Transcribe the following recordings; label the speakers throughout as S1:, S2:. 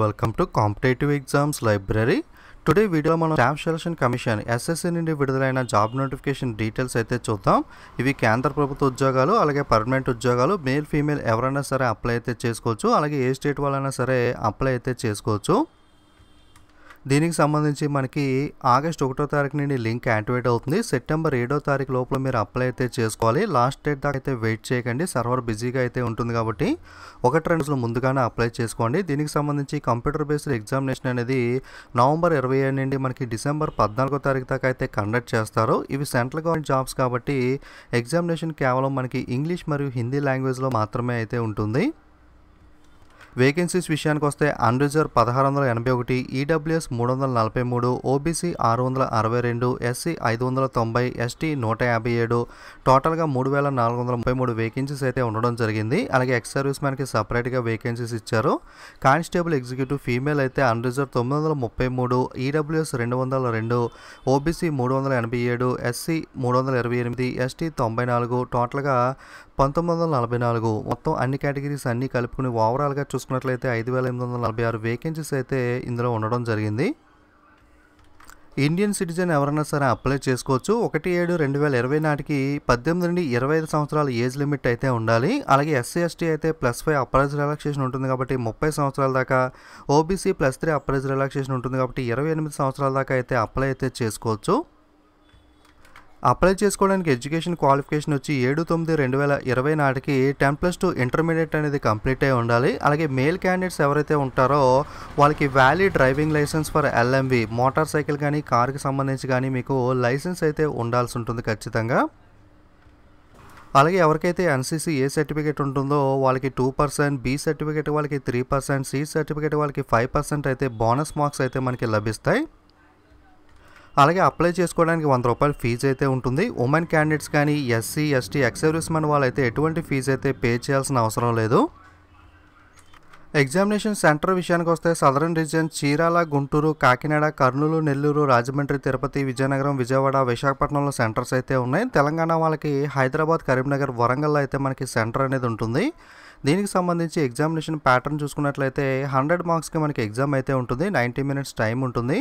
S1: welcome to competitive exams library today video మనం staff selection commission SSC నుండి విడుదలైన job notification details అయితే చూద్దాం ఇవి కేంద్ర ప్రభుత్వ ఉద్యోగాలు అలాగే పర్మనెంట్ ఉద్యోగాలు మేల్ ఫీమేల్ ఎవరైనా సరే అప్లై అయితే చేసుకోవచ్చు అలాగే ఏ స్టేట్ వాళ్ళైనా సరే అప్లై అయితే చేసుకోవచ్చు దీనికి సంబంధించి మనకి ఆగస్ట్ ఒకటో తారీఖు నుండి లింక్ యాక్టివేట్ అవుతుంది సెప్టెంబర్ ఏడో తారీఖు లోపల మీరు అప్లై అయితే చేసుకోవాలి లాస్ట్ డేట్ దాకా అయితే వెయిట్ చేయకండి సర్వర్ బిజీగా అయితే ఉంటుంది కాబట్టి ఒకటి రెండు రోజులు ముందుగానే అప్లై చేసుకోండి దీనికి సంబంధించి కంప్యూటర్ బేస్డ్ ఎగ్జామినేషన్ అనేది నవంబర్ ఇరవై నుండి మనకి డిసెంబర్ పద్నాలుగో తారీఖు దాకా అయితే కండక్ట్ చేస్తారు ఇవి సెంట్రల్ గవర్నమెంట్ జాబ్స్ కాబట్టి ఎగ్జామినేషన్ కేవలం మనకి ఇంగ్లీష్ మరియు హిందీ లాంగ్వేజ్లో మాత్రమే అయితే ఉంటుంది వేకెన్సీస్ విషయానికి వస్తే అన్రిజర్వ్ పదహారు వందల ఎనభై ఒకటి ఈడబ్ల్యూఎస్ మూడు వందల నలభై మూడు ఓబీసీ ఆరు వందల అరవై రెండు ఎస్సీ ఐదు వందల తొంభై ఎస్టీ నూట యాభై ఏడు టోటల్గా మూడు వేల నాలుగు వందల ముప్పై మూడు వేకెన్సీస్ అయితే ఉండడం జరిగింది అలాగే ఎక్స్ సర్వీస్ మ్యాన్కి సపరేట్గా వేకెన్సీస్ ఇచ్చారు కానిస్టేబుల్ ఎగ్జిక్యూటివ్ ఫీమేల్ అయితే అన్రిజర్వ్ తొమ్మిది వందల ముప్పై మూడు ఈడబ్ల్యూఎస్ రెండు వందల రెండు ఓబీసీ మూడు వందల ఎనభై ఏడు ఎస్సీ మూడు వందల ఇరవై ఎనిమిది ఎస్టీ తొంభై నాలుగు టోటల్గా పంతొమ్మిది వందల నలభై నాలుగు మొత్తం అన్ని కేటగిరీస్ అన్నీ కలుపుకుని ఓవరాల్గా చూస్తే చూసుకున్నట్లయితే ఐదు వేల ఎనిమిది వందల నలభై ఆరు వేకెన్సీస్ అయితే ఇందులో ఉండడం జరిగింది ఇండియన్ సిటిజన్ ఎవరైనా సరే అప్లై చేసుకోవచ్చు ఒకటి ఏడు రెండు వేల ఇరవై నాటికి పద్దెనిమిది నుండి ఇరవై ఐదు సంవత్సరాల ఏజ్ లిమిట్ అయితే ఉండాలి అలాగే ఎస్సీ ఎస్టీ అయితే ప్లస్ ఫైవ్ అప్రైజ్ రిలాక్సేషన్ ఉంటుంది కాబట్టి ముప్పై సంవత్సరాల దాకా OBC plus three upper age relaxation ఉంటుంది కాబట్టి ఇరవై ఎనిమిది సంవత్సరాల దాకా అయితే అప్లై అయితే చేసుకోవచ్చు అప్లై చేసుకోవడానికి ఎడ్యుకేషన్ క్వాలిఫికేషన్ వచ్చి ఏడు తొమ్మిది రెండు వేల ఇరవై నాటికి టెన్ ప్లస్ టూ ఇంటర్మీడియట్ అనేది కంప్లీట్ అయి ఉండాలి అలాగే మేల్ క్యాండిడేట్స్ ఎవరైతే ఉంటారో వాళ్ళకి valid driving licence for LMV motorcycle కానీ కార్కి సంబంధించి కానీ మీకు లైసెన్స్ అయితే ఉండాల్సి ఉంటుంది ఖచ్చితంగా అలాగే ఎవరికైతే ఎన్సీసీ ఏ సర్టిఫికేట్ ఉంటుందో వాళ్ళకి టూ పర్సెంట్ బి సర్టిఫికేట్ వాళ్ళకి త్రీ పర్సెంట్ సి సర్టిఫికేట్ వాళ్ళకి ఫైవ్ పర్సెంట్ అయితే బోనస్ మార్క్స్ అయితే మనకి లభిస్తాయి అలాగే అప్లై చేసుకోవడానికి వంద రూపాయలు ఫీజు అయితే ఉంటుంది ఉమెన్ క్యాండిడేట్స్ కానీ ఎస్సీ ఎస్టీ ఎక్సర్విస్ మన వాళ్ళైతే ఎటువంటి ఫీజు అయితే పే చేయాల్సిన అవసరం లేదు ఎగ్జామినేషన్ సెంటర్ విషయానికి వస్తే సదరన్ రీజియన్ చీరాల గుంటూరు కాకినాడ కర్నూలు నెల్లూరు రాజమండ్రి తిరుపతి విజయనగరం విజయవాడ విశాఖపట్నంలో సెంటర్స్ అయితే ఉన్నాయి తెలంగాణ వాళ్ళకి హైదరాబాద్ కరీంనగర్ వరంగల్లో అయితే మనకి సెంటర్ అనేది ఉంటుంది దీనికి సంబంధించి ఎగ్జామినేషన్ ప్యాటర్న్ చూసుకున్నట్లయితే హండ్రెడ్ మార్క్స్కి మనకి ఎగ్జామ్ అయితే ఉంటుంది నైంటీ మినిట్స్ టైం ఉంటుంది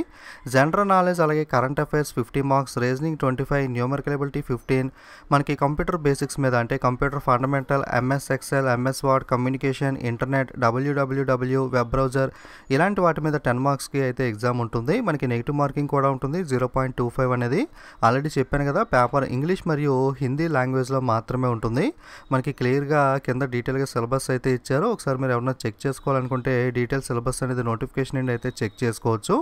S1: జనరల్ నాలెడ్జ్ అలాగే current affairs fifty marks reasoning twenty five numerical ability fifteen మనకి కంప్యూటర్ బేసిక్స్ మీద అంటే computer fundamental MS Excel MS Word communication internet WWW web browser ఇలాంటి వాటి మీద టెన్ మార్క్స్కి అయితే ఎగ్జామ్ ఉంటుంది మనకి నెగిటివ్ మార్కింగ్ కూడా ఉంటుంది జీరో పాయింట్ టూ ఫైవ్ అనేది ఆల్రెడీ చెప్పాను కదా పేపర్ ఇంగ్లీష్ మరియు హిందీ లాంగ్వేజ్లో మాత్రమే ఉంటుంది మనకి క్లియర్గా కింద డీటెయిల్గా సిలబస్ సిలబస్ అయితే ఇచ్చారు ఒకసారి మీరు ఎవరన్నా చెక్ చేసుకోవాలనుకుంటే డీటెయిల్ సిలబస్ అనేది నోటిఫికేషన్ అండి అయితే చెక్ చేసుకోవచ్చు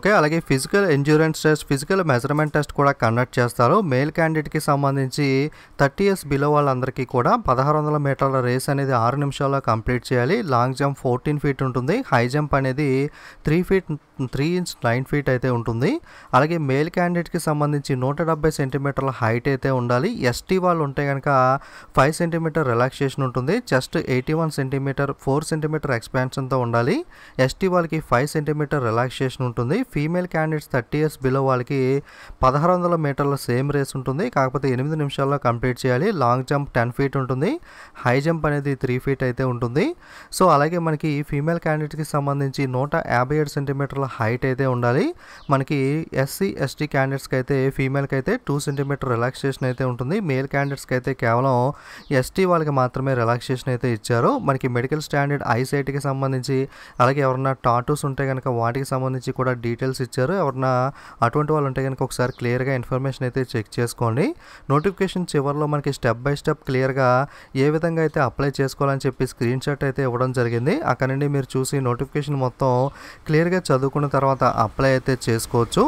S1: ఓకే అలాగే physical endurance test physical measurement test కూడా కండక్ట్ చేస్తారు మేల్ క్యాండిడేట్కి సంబంధించి థర్టీ ఇయర్స్ బిలో వాళ్ళందరికీ కూడా పదహారు వందల మీటర్ల రేస్ అనేది ఆరు నిమిషాల్లో కంప్లీట్ చేయాలి లాంగ్ జంప్ ఫోర్టీన్ ఫీట్ ఉంటుంది హై జంప్ అనేది three feet three inch nine feet అయితే ఉంటుంది అలాగే మేల్ క్యాండిడేట్కి సంబంధించి నూట డెబ్బై సెంటీమీటర్ల హైట్ అయితే ఉండాలి ఎస్టీ వాళ్ళు ఉంటే కనుక ఫైవ్ సెంటీమీటర్ రిలాక్సేషన్ ఉంటుంది just eighty one centimetre four centimetre ఎక్స్పాన్షన్తో ఉండాలి ఎస్టీ వాళ్ళకి ఫైవ్ సెంటీమీటర్ రిలాక్సేషన్ ఉంటుంది female candidates thirty years below వాళ్ళకి పదహారు వందల మీటర్ల సేమ్ రేస్ ఉంటుంది కాకపోతే ఎనిమిది నిమిషాల్లో కంప్లీట్ చేయాలి లాంగ్ జంప్ టెన్ ఫీట్ ఉంటుంది హై జంప్ అనేది త్రీ ఫీట్ అయితే ఉంటుంది సో అలాగే మనకి ఫీమేల్ క్యాండిడేట్కి సంబంధించి నూట యాభై ఏడు సెంటీమీటర్ల సెంటీమీటర్ల హైట్ అయితే ఉండాలి మనకి ఎస్సీ ఎస్టీ క్యాండిడేట్స్కి అయితే ఫీమేల్కి అయితే టూ సెంటీమీటర్ రిలాక్సేషన్ అయితే ఉంటుంది మేల్ క్యాండిడేట్స్కి అయితే కేవలం ఎస్టీ వాళ్ళకి మాత్రమే రిలాక్సేషన్ అయితే ఇచ్చారు మనకి మెడికల్ స్టాండర్డ్ ఐసైట్కి సంబంధించి అలాగే ఎవరన్నా టాటూస్ ఉంటే కనుక వాటికి సంబంధించి కూడా డీటెయిల్స్ ఇచ్చారు ఎవరన్నా అటువంటి వాళ్ళు ఉంటే కనుక ఒకసారి క్లియర్గా ఇన్ఫర్మేషన్ అయితే చెక్ చేసుకోండి నోటిఫికేషన్ చివరిలో మనకి స్టెప్ బై స్టెప్ క్లియర్గా ఏ విధంగా అయితే అప్లై చేసుకోవాలని చెప్పి స్క్రీన్ షాట్ అయితే ఇవ్వడం జరిగింది అక్కడ నుండి మీరు చూసి నోటిఫికేషన్ మొత్తం క్లియర్గా చదువుకో చదువుకున్న తర్వాత అప్లై అయితే చేసుకోవచ్చు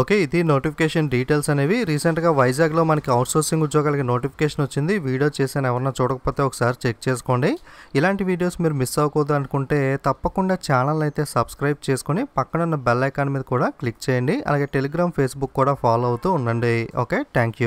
S1: ఓకే ఇది నోటిఫికేషన్ డీటెయిల్స్ అనేవి రీసెంట్గా వైజాగ్లో మనకి అవుట్సోర్సింగ్ ఉద్యోగాలకి నోటిఫికేషన్ వచ్చింది వీడియో చేశాను ఎవరన్నా చూడకపోతే ఒకసారి చెక్ చేసుకోండి ఇలాంటి వీడియోస్ మీరు మిస్ అవ్వకూడదు అనుకుంటే తప్పకుండా ఛానల్ అయితే సబ్స్క్రైబ్ చేసుకొని ఉన్న బెల్ ఐకాన్ మీద కూడా క్లిక్ చేయండి అలాగే టెలిగ్రామ్ ఫేస్బుక్ కూడా ఫాలో అవుతూ ఉండండి ఓకే థ్యాంక్